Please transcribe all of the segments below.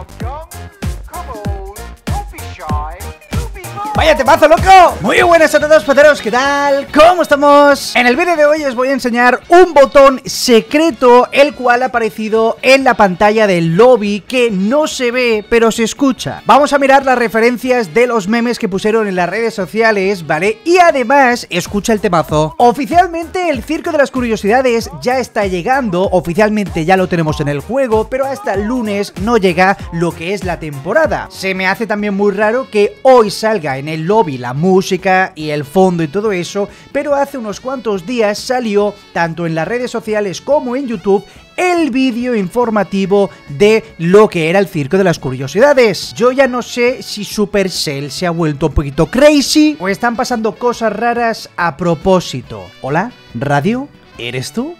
of young ¡Vaya temazo, loco! Muy buenas a todos, pateros, ¿qué tal? ¿Cómo estamos? En el vídeo de hoy os voy a enseñar un botón secreto, el cual ha aparecido en la pantalla del lobby, que no se ve, pero se escucha. Vamos a mirar las referencias de los memes que pusieron en las redes sociales, ¿vale? Y además, escucha el temazo. Oficialmente, el Circo de las Curiosidades ya está llegando, oficialmente ya lo tenemos en el juego, pero hasta el lunes no llega lo que es la temporada. Se me hace también muy raro que hoy salga en el lobby, la música y el fondo y todo eso, pero hace unos cuantos días salió, tanto en las redes sociales como en YouTube, el vídeo informativo de lo que era el Circo de las Curiosidades. Yo ya no sé si Supercell se ha vuelto un poquito crazy o están pasando cosas raras a propósito. ¿Hola? ¿Radio? ¿Eres tú?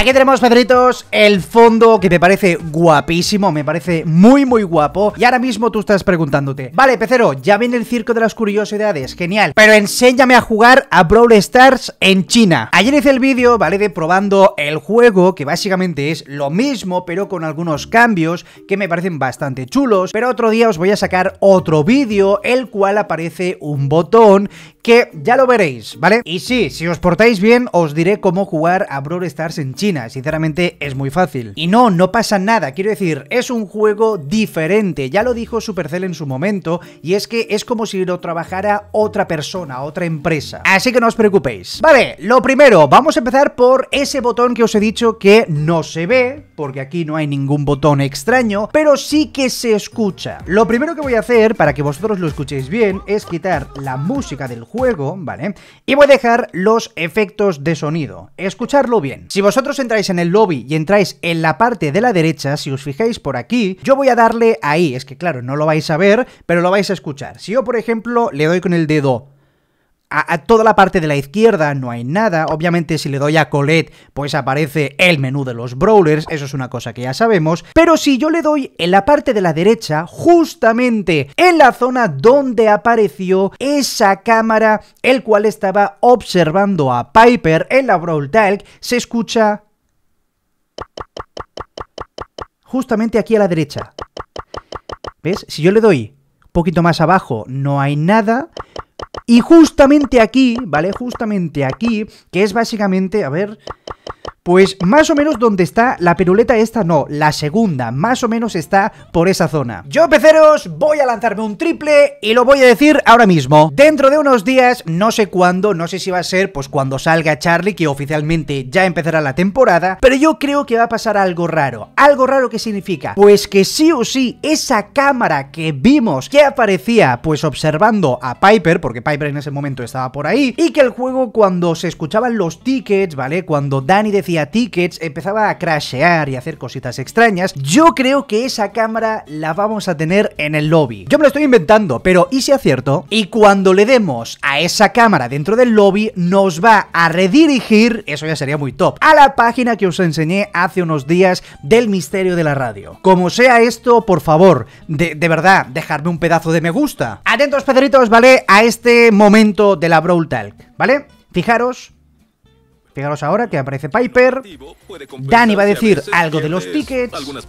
Aquí tenemos, Pedritos, el fondo que te parece guapísimo, me parece muy, muy guapo. Y ahora mismo tú estás preguntándote, vale, Pecero, ya viene el circo de las curiosidades, genial, pero enséñame a jugar a Brawl Stars en China. Ayer hice el vídeo, ¿vale? De probando el juego, que básicamente es lo mismo, pero con algunos cambios que me parecen bastante chulos. Pero otro día os voy a sacar otro vídeo, el cual aparece un botón que ya lo veréis, ¿vale? Y sí, si os portáis bien, os diré cómo jugar a Brawl Stars en China Sinceramente es muy fácil. Y no, no pasa nada. Quiero decir, es un juego diferente. Ya lo dijo Supercell en su momento. Y es que es como si lo trabajara otra persona, otra empresa. Así que no os preocupéis. Vale, lo primero, vamos a empezar por ese botón que os he dicho que no se ve. Porque aquí no hay ningún botón extraño. Pero sí que se escucha. Lo primero que voy a hacer, para que vosotros lo escuchéis bien, es quitar la música del juego, ¿vale? Y voy a dejar los efectos de sonido. Escucharlo bien. Si vosotros entráis en el lobby y entráis en la parte de la derecha, si os fijáis por aquí, yo voy a darle ahí. Es que claro, no lo vais a ver, pero lo vais a escuchar. Si yo, por ejemplo, le doy con el dedo a, a, toda la parte de la izquierda no hay nada. Obviamente, si le doy a Colette, pues aparece el menú de los Brawlers. Eso es una cosa que ya sabemos. Pero si yo le doy en la parte de la derecha, justamente en la zona donde apareció esa cámara, el cual estaba observando a Piper en la Brawl Talk, se escucha Justamente aquí a la derecha. ¿Ves? Si yo le doy un poquito más abajo, no hay nada. Y justamente aquí, ¿vale? Justamente aquí, que es básicamente, a ver, pues más o menos donde está la peruleta esta, no, la segunda, más o menos está por esa zona. Yo, peceros, voy a lanzarme un triple y lo voy a decir ahora mismo. Dentro de unos días, no sé cuándo, no sé si va a ser, pues cuando salga Charlie, que oficialmente ya empezará la temporada, pero yo creo que va a pasar algo raro. ¿Algo raro que significa? Pues que sí o sí, esa cámara que vimos que aparecía, pues observando a Piper, porque Piper en ese momento estaba por ahí, y que el juego cuando se escuchaban los tickets, ¿vale? Cuando Dani decía tickets, empezaba a crashear y hacer cositas extrañas. Yo creo que esa cámara la vamos a tener en el lobby. Yo me lo estoy inventando, pero ¿y si acierto? Y cuando le demos a esa cámara dentro del lobby, nos va a redirigir, eso ya sería muy top, a la página que os enseñé hace unos días del misterio de la radio. Como sea esto, por favor, de, verdad, dejarme un pedazo de me gusta. Atentos, pedritos, ¿vale? A este momento de la Brawl Talk, ¿vale? Fijaros Fijaros ahora que aparece Piper. Dani va a decir algo de los tickets. Algunas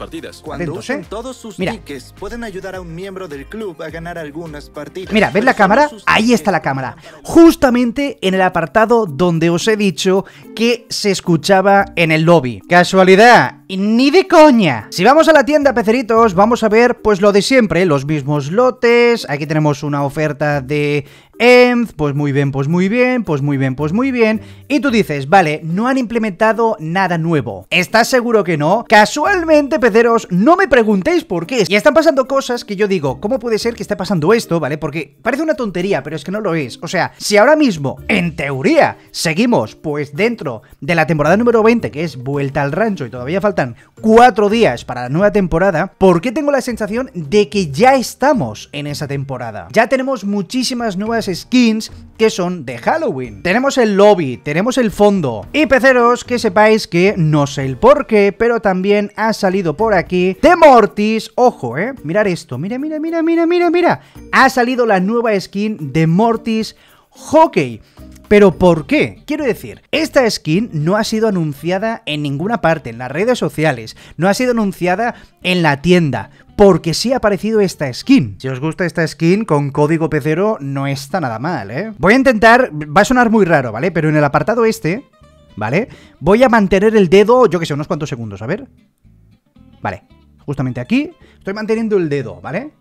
¿eh? todos sus tickets pueden ayudar a un miembro del club a ganar algunas partidas. Mira, ¿ves la cámara? Ahí está la cámara. Justamente en el apartado donde os he dicho que se escuchaba en el lobby. Casualidad, ni de coña. Si vamos a la tienda Peceritos, vamos a ver pues lo de siempre, los mismos lotes. Aquí tenemos una oferta de EMF, pues muy bien, pues muy bien, pues muy bien, pues muy bien. Y tú dices, vale, no han implementado nada nuevo. ¿Estás seguro que no? Casualmente, peceros, no me preguntéis por qué. Y están pasando cosas que yo digo, ¿cómo puede ser que esté pasando esto? ¿Vale? Porque parece una tontería, pero es que no lo es. O sea, si ahora mismo, en teoría, seguimos pues dentro de la temporada número 20, que es Vuelta al Rancho y todavía falta cuatro días para la nueva temporada, porque tengo la sensación de que ya estamos en esa temporada. Ya tenemos muchísimas nuevas skins que son de Halloween. Tenemos el lobby, tenemos el fondo. Y peceros, que sepáis que no sé el por qué, pero también ha salido por aquí de Mortis. Ojo, eh, mirar esto, mira, mira, mira, mira, mira, mira. Ha salido la nueva skin de Mortis Hockey. ¿Pero por qué? Quiero decir, esta skin no ha sido anunciada en ninguna parte, en las redes sociales, no ha sido anunciada en la tienda, porque sí ha aparecido esta skin. Si os gusta esta skin, con código P0, no está nada mal, ¿eh? Voy a intentar, va a sonar muy raro, ¿vale? Pero en el apartado este, ¿vale? Voy a mantener el dedo, yo que sé, unos cuantos segundos, a ver. Vale, justamente aquí, estoy manteniendo el dedo, ¿vale?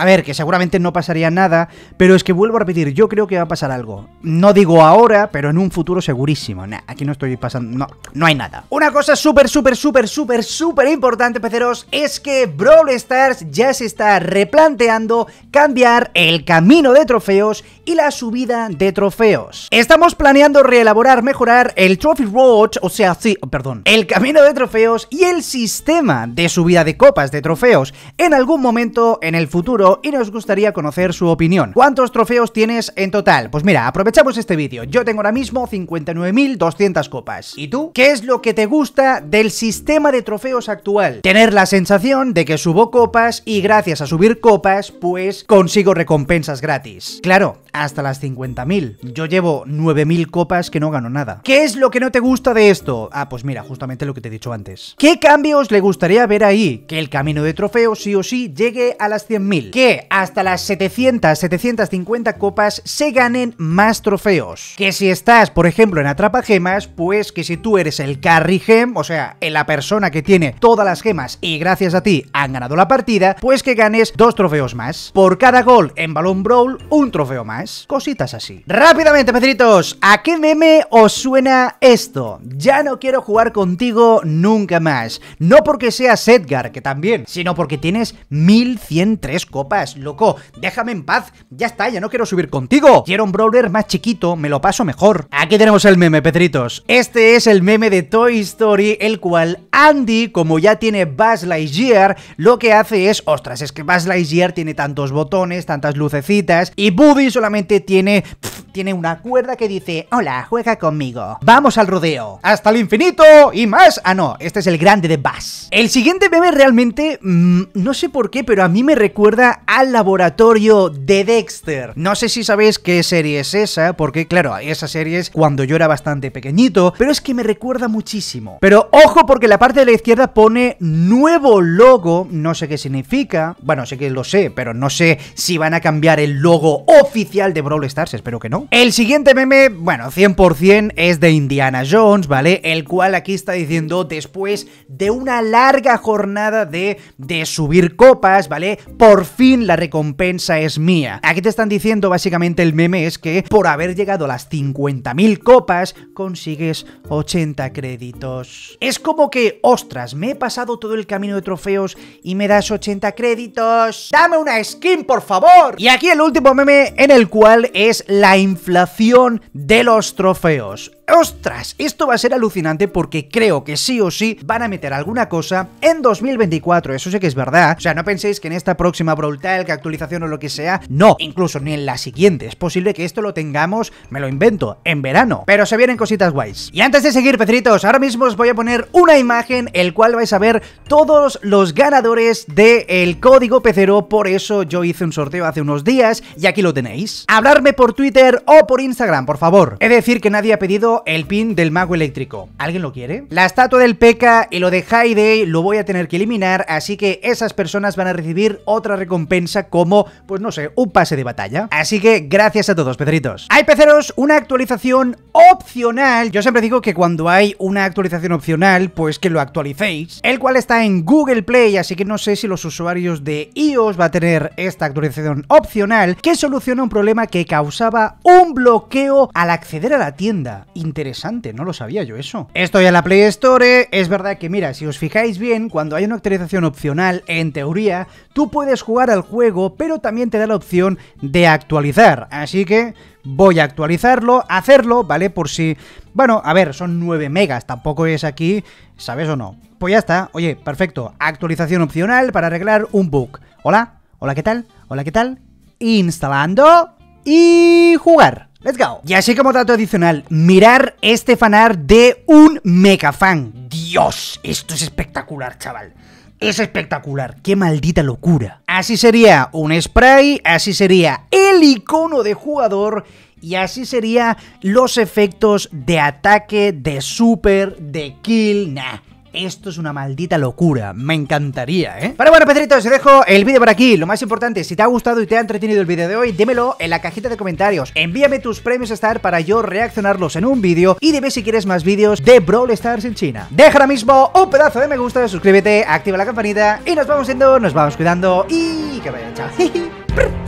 A ver, que seguramente no pasaría nada, pero es que vuelvo a repetir, yo creo que va a pasar algo. No digo ahora, pero en un futuro segurísimo. Nah, aquí no estoy pasando... No, no hay nada. Una cosa súper, súper, súper, súper, súper importante, peceros, es que Brawl Stars ya se está replanteando cambiar el camino de trofeos y la subida de trofeos. Estamos planeando reelaborar, mejorar el Trophy Road, o sea, sí, oh, perdón, el camino de trofeos y el sistema de subida de copas de trofeos. En algún momento, en el futuro, y nos gustaría conocer su opinión. ¿Cuántos trofeos tienes en total? Pues mira, aprovechamos este vídeo. Yo tengo ahora mismo 59.200 copas. ¿Y tú? ¿Qué es lo que te gusta del sistema de trofeos actual? Tener la sensación de que subo copas y gracias a subir copas, pues consigo recompensas gratis. Claro, hasta las 50.000. Yo llevo 9.000 copas que no gano nada. ¿Qué es lo que no te gusta de esto? Ah, pues mira, justamente lo que te he dicho antes. ¿Qué cambios le gustaría ver ahí? Que el camino de trofeos sí o sí llegue a las 100.000 que hasta las 700, 750 copas se ganen más trofeos. Que si estás, por ejemplo, en Atrapa Gemas, pues que si tú eres el carry gem, o sea, la persona que tiene todas las gemas y gracias a ti han ganado la partida, pues que ganes dos trofeos más. Por cada gol en Balón Brawl, un trofeo más. Cositas así. Rápidamente, Pedritos, ¿a qué meme os suena esto? Ya no quiero jugar contigo nunca más. No porque seas Edgar, que también, sino porque tienes 1103 copas paz loco, déjame en paz, ya está, ya no quiero subir contigo. Quiero un brawler más chiquito, me lo paso mejor. Aquí tenemos el meme, Petritos. Este es el meme de Toy Story, el cual Andy, como ya tiene Buzz Lightyear, lo que hace es, ostras, es que Buzz Lightyear tiene tantos botones, tantas lucecitas, y Buddy solamente tiene... tiene una cuerda que dice, hola, juega conmigo. Vamos al rodeo. Hasta el infinito y más. Ah, no, este es el grande de Buzz. El siguiente meme realmente, mm, no sé por qué, pero a mí me recuerda al laboratorio de Dexter. No sé si sabéis qué serie es esa, porque claro, esa serie es cuando yo era bastante pequeñito, pero es que me recuerda muchísimo. Pero ojo porque la parte de la izquierda pone nuevo logo, no sé qué significa, bueno, sé que lo sé, pero no sé si van a cambiar el logo oficial de Brawl Stars, espero que no. El siguiente meme, bueno, 100% es de Indiana Jones, ¿vale? El cual aquí está diciendo después de una larga jornada de, de subir copas, ¿vale? Por fin fin la recompensa es mía. Aquí te están diciendo básicamente el meme es que por haber llegado a las 50.000 copas consigues 80 créditos. Es como que, ostras, me he pasado todo el camino de trofeos y me das 80 créditos. ¡Dame una skin, por favor! Y aquí el último meme en el cual es la inflación de los trofeos. ¡Ostras! Esto va a ser alucinante porque creo que sí o sí van a meter alguna cosa en 2024. Eso sí que es verdad. O sea, no penséis que en esta próxima tal, que actualización o lo que sea. No, incluso ni en la siguiente. Es posible que esto lo tengamos, me lo invento, en verano. Pero se vienen cositas guays. Y antes de seguir, pedritos, ahora mismo os voy a poner una imagen, el cual vais a ver todos los ganadores del de código pecero. Por eso yo hice un sorteo hace unos días y aquí lo tenéis. Hablarme por Twitter o por Instagram, por favor. Es decir que nadie ha pedido el pin del mago eléctrico. ¿Alguien lo quiere? La estatua del P.E.K.K.A. y lo de Hyde lo voy a tener que eliminar, así que esas personas van a recibir otra recompensa compensa como, pues no sé, un pase de batalla. Así que gracias a todos, pedritos. Hay peceros, una actualización opcional. Yo siempre digo que cuando hay una actualización opcional, pues que lo actualicéis. El cual está en Google Play, así que no sé si los usuarios de iOS va a tener esta actualización opcional que soluciona un problema que causaba un bloqueo al acceder a la tienda. Interesante, no lo sabía yo eso. Estoy a la Play Store, es verdad que mira, si os fijáis bien, cuando hay una actualización opcional, en teoría, tú puedes jugar al juego, pero también te da la opción de actualizar. Así que voy a actualizarlo, hacerlo, ¿vale? Por si... Bueno, a ver, son 9 megas, tampoco es aquí, ¿sabes o no? Pues ya está, oye, perfecto. Actualización opcional para arreglar un bug. Hola, hola, ¿qué tal? Hola, ¿qué tal? Instalando y jugar. Let's go. Y así como dato adicional, mirar este fanar de un megafan. Dios, esto es espectacular, chaval es espectacular. ¡Qué maldita locura! Así sería un spray, así sería el icono de jugador y así serían los efectos de ataque, de super, de kill, nah. Esto es una maldita locura, me encantaría, ¿eh? Pero bueno, Pedrito, se dejo el vídeo por aquí. Lo más importante, si te ha gustado y te ha entretenido el vídeo de hoy, démelo en la cajita de comentarios. Envíame tus premios a Star para yo reaccionarlos en un vídeo y dime si quieres más vídeos de Brawl Stars en China. Deja ahora mismo un pedazo de me gusta, suscríbete, activa la campanita y nos vamos yendo, nos vamos cuidando y que vaya, chao.